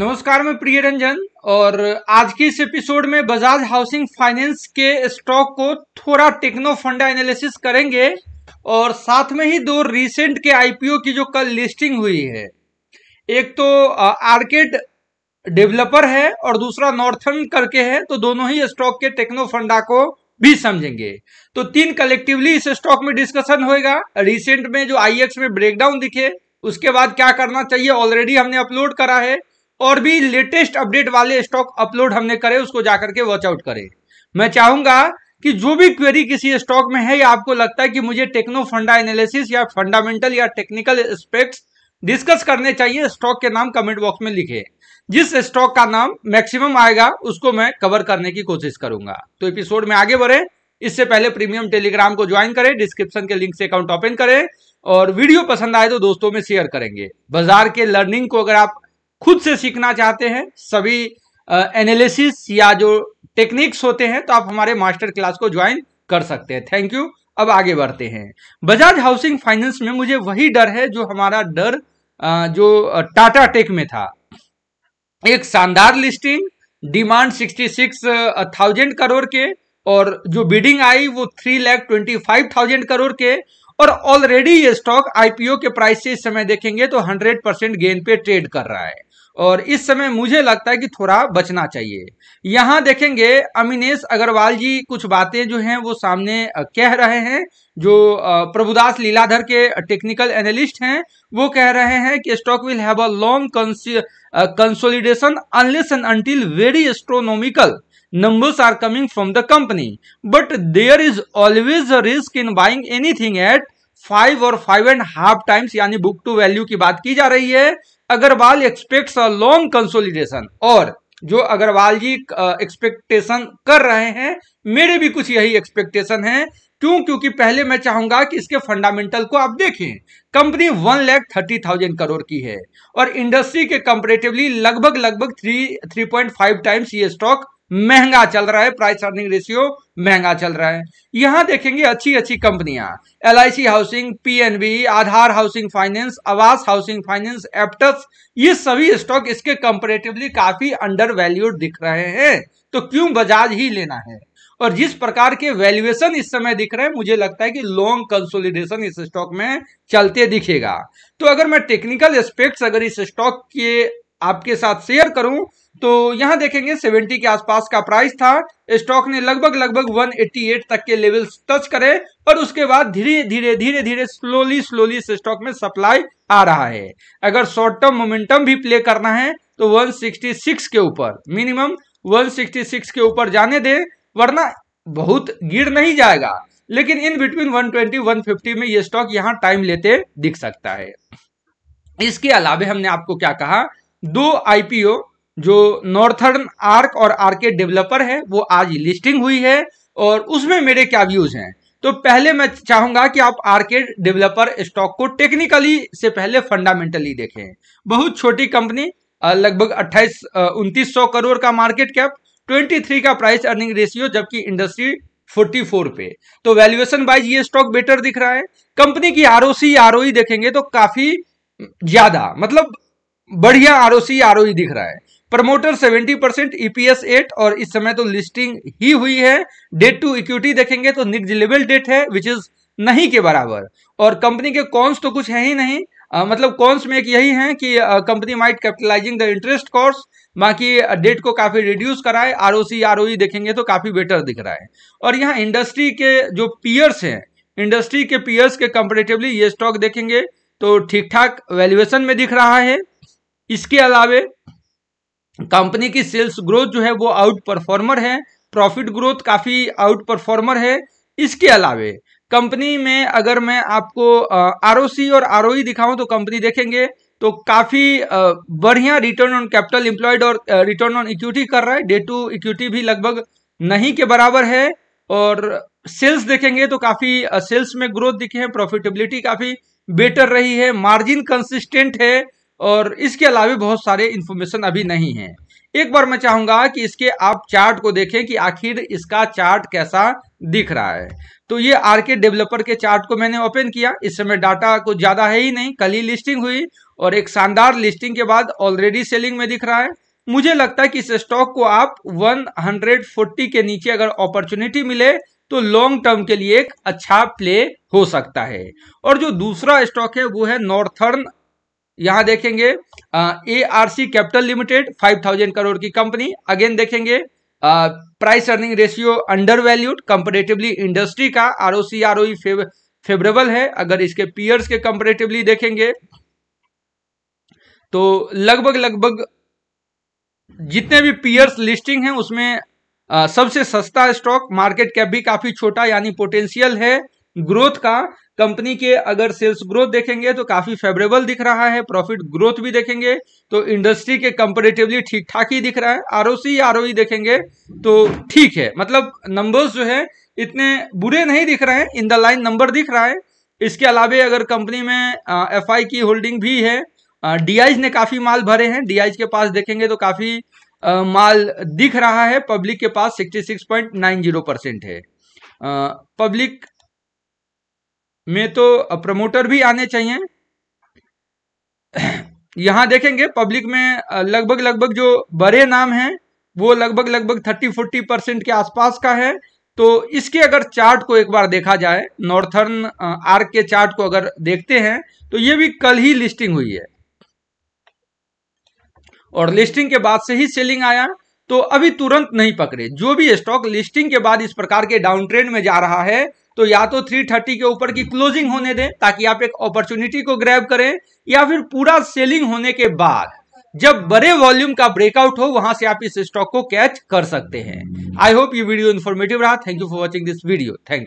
नमस्कार मैं प्रिय रंजन और आज के इस एपिसोड में बजाज हाउसिंग फाइनेंस के स्टॉक को थोड़ा टेक्नो फंडा एनालिसिस करेंगे और साथ में ही दो रीसेंट के आईपीओ की जो कल लिस्टिंग हुई है एक तो आर्केड डेवलपर है और दूसरा नॉर्थन करके है तो दोनों ही स्टॉक के टेक्नो फंडा को भी समझेंगे तो तीन कलेक्टिवली इस स्टॉक में डिस्कशन होएगा रिसेंट में जो आईएक्स में ब्रेकडाउन दिखे उसके बाद क्या करना चाहिए ऑलरेडी हमने अपलोड करा है और भी लेटेस्ट अपडेट वाले स्टॉक अपलोड हमने करे उसको जाकर के वॉचआउट करें मैं चाहूंगा कि जो भी क्वेरी किसी स्टॉक में है या आपको लगता है कि मुझे टेक्नो फंडा एनालिसिस या फंडामेंटल या टेक्निकल एस्पेक्ट्स डिस्कस करने चाहिए स्टॉक के नाम कमेंट बॉक्स में लिखे जिस स्टॉक का नाम मैक्सिमम आएगा उसको मैं कवर करने की कोशिश करूंगा तो एपिसोड में आगे बढ़े इससे पहले प्रीमियम टेलीग्राम को ज्वाइन करें डिस्क्रिप्शन के लिंक से अकाउंट ओपन करें और वीडियो पसंद आए तो दोस्तों में शेयर करेंगे बाजार के लर्निंग को अगर आप खुद से सीखना चाहते हैं सभी एनालिसिस या जो टेक्निक्स होते हैं तो आप हमारे मास्टर क्लास को ज्वाइन कर सकते हैं थैंक यू अब आगे बढ़ते हैं बजाज हाउसिंग फाइनेंस में मुझे वही डर है जो हमारा डर जो टाटा टेक में था एक शानदार listing demand sixty six thousand crore के और जो बिडिंग आई वो three lakh twenty five thousand crore के और ऑलरेडी ये स्टॉक आईपीओ के प्राइस से इस समय देखेंगे तो 100 परसेंट गेन पे ट्रेड कर रहा है और इस समय मुझे लगता है कि थोड़ा बचना चाहिए यहाँ देखेंगे अमिनेश अग्रवाल जी कुछ बातें जो हैं वो सामने कह रहे हैं जो प्रभुदास लीलाधर के टेक्निकल एनालिस्ट हैं वो कह रहे हैं कि stock will have a long consolidation unless and until very astronomical numbers are coming from the company but there is always a risk in buying anything at five or five and half times यानी book to value की बात की जा रही है Agarwal expects a long consolidation और जो अग्रवाल जी expectation कर रहे हैं मेरे भी कुछ यही एक्सपेक्टेशन है क्यों क्योंकि पहले मैं चाहूंगा कि इसके फंडामेंटल को आप देखें company one lakh thirty thousand crore की है और इंडस्ट्री के कंपेरेटिवली लगभग लगभग three three point five times ये स्टॉक महंगा चल रहा है प्राइस अर्निंग रेशियो महंगा चल रहा है यहां देखेंगे अच्छी अच्छी कंपनियां L housing PNB Aadhar housing finance Aavas housing finance Aptus ये सभी स्टॉक इसके कंपेरेटिवली काफी अंडर वैल्यूड दिख रहे हैं तो क्यों बजाज ही लेना है और जिस प्रकार के वैल्यूएशन इस समय दिख रहे हैं मुझे लगता है कि लॉन्ग कंसोलिडेशन इस स्टॉक में चलते दिखेगा तो अगर मैं टेक्निकल एस्पेक्ट्स अगर इस स्टॉक के आपके साथ शेयर करूं तो यहां देखेंगे 70 के आसपास का प्राइस था स्टॉक ने लगभग लगभग 188 तक के लेवल्स टच करे और उसके बाद धीरे धीरे धीरे धीरे स्लोली स्लोली इस स्टॉक में सप्लाई आ रहा है अगर शॉर्ट टर्म मोमेंटम भी प्ले करना है तो 166 के ऊपर मिनिमम 166 के ऊपर जाने दे वरना बहुत गिर नहीं जाएगा लेकिन इन बिटवीन वन ट्वेंटी में ये स्टॉक यहाँ टाइम लेते दिख सकता है इसके अलावा हमने आपको क्या कहा दो आईपीओ जो नॉर्थर्न आर्क और आर्के डेवलपर है वो आज लिस्टिंग हुई है और उसमें मेरे क्या व्यूज हैं तो पहले मैं चाहूंगा कि आप आर्केड डेवलपर स्टॉक को टेक्निकली से पहले फंडामेंटली देखें बहुत छोटी कंपनी लगभग अट्ठाईस उनतीस सौ करोड़ का मार्केट कैप 23 का प्राइस अर्निंग रेशियो जबकि इंडस्ट्री 44 पे तो वैल्यूएशन वाइज ये स्टॉक बेटर दिख रहा है कंपनी की आर आरओई e देखेंगे तो काफी ज्यादा मतलब बढ़िया आर आरओई दिख रहा है promoter 70 percent EPS e eight और इस समय तो लिस्टिंग ही हुई है डेट टू इक्विटी देखेंगे तो निगजिलेबल डेट है विच इज नहीं के बराबर और कंपनी के कॉन्स तो कुछ है ही नहीं आ, मतलब कॉन्स में एक यही है कि company might capitalising the interest कॉर्स बाकी डेट को काफी रिड्यूस कराए आर ओ सी आर देखेंगे तो काफी बेटर दिख रहा है और यहाँ इंडस्ट्री के जो पीयर्स हैं इंडस्ट्री के पीयर्स के कंपेरेटिवली ये स्टॉक देखेंगे तो ठीक ठाक वैल्यूएशन में दिख रहा है इसके अलावे कंपनी की सेल्स ग्रोथ जो है वो आउट परफॉर्मर है प्रॉफिट ग्रोथ काफ़ी आउट परफॉर्मर है इसके अलावे कंपनी में अगर मैं आपको आर और आर दिखाऊं तो कंपनी देखेंगे तो काफ़ी बढ़िया रिटर्न ऑन कैपिटल एम्प्लॉयड और रिटर्न ऑन इक्विटी कर रहा है डे टू इक्विटी भी लगभग नहीं के बराबर है और सेल्स देखेंगे तो काफ़ी सेल्स में ग्रोथ दिखे हैं प्रॉफिटेबिलिटी काफ़ी बेटर रही है मार्जिन कंसिस्टेंट है और इसके अलावा बहुत सारे इन्फॉर्मेशन अभी नहीं है एक बार मैं चाहूंगा कि इसके आप चार्ट को देखें कि आखिर इसका चार्ट कैसा दिख रहा है तो ये आरके डेवलपर के चार्ट को मैंने ओपन किया इस समय डाटा कुछ ज़्यादा है ही नहीं कल ही लिस्टिंग हुई और एक शानदार लिस्टिंग के बाद ऑलरेडी सेलिंग में दिख रहा है मुझे लगता है कि इस स्टॉक को आप 140 के नीचे अगर अपॉर्चुनिटी मिले तो लॉन्ग टर्म के लिए एक अच्छा प्ले हो सकता है और जो दूसरा स्टॉक है वो है नॉर्थर्न यहां देखेंगे A R C capital limited five thousand crore की कंपनी अगेन देखेंगे price earning ratio undervalued comparatively industry का R O C R O favourable है अगर इसके पीयर्स के कंपेरेटिवली देखेंगे तो लगभग लगभग जितने भी पीयर्स लिस्टिंग हैं उसमें आ, सबसे सस्ता स्टॉक मार्केट कैप भी काफ़ी छोटा यानी पोटेंशियल है ग्रोथ का कंपनी के अगर सेल्स ग्रोथ देखेंगे तो काफी फेवरेबल दिख रहा है प्रॉफिट ग्रोथ भी देखेंगे तो इंडस्ट्री के कंपेरेटिवली ठीक ठाक ही दिख रहा है आर आर देखेंगे तो ठीक है मतलब नंबर्स जो है इतने बुरे नहीं दिख रहे हैं इन द लाइन नंबर दिख रहा है इसके अलावे अगर कंपनी में एफ की होल्डिंग भी है डी ने काफी माल भरे हैं डी के पास देखेंगे तो काफी आ, माल दिख रहा है पब्लिक के पास सिक्सटी परसेंट है पब्लिक में तो प्रमोटर भी आने चाहिए यहाँ देखेंगे पब्लिक में लगभग लगभग जो बड़े नाम हैं वो लगभग लगभग थर्टी फोर्टी परसेंट के आसपास का है तो इसके अगर चार्ट को एक बार देखा जाए नॉर्थर्न आर्क के चार्ट को अगर देखते हैं तो ये भी कल ही लिस्टिंग हुई है और लिस्टिंग के बाद से ही सेलिंग आया तो अभी तुरंत नहीं पकड़े जो भी स्टॉक लिस्टिंग के बाद इस प्रकार के डाउन ट्रेंड में जा रहा है तो या तो 330 के ऊपर की क्लोजिंग होने दें ताकि आप एक अपॉर्चुनिटी को ग्रैब करें या फिर पूरा सेलिंग होने के बाद जब बड़े वॉल्यूम का ब्रेकआउट हो वहां से आप इस स्टॉक को कैच कर सकते हैं आई होप ये वीडियो इन्फॉर्मेटिव रहा thank you for watching this video thank you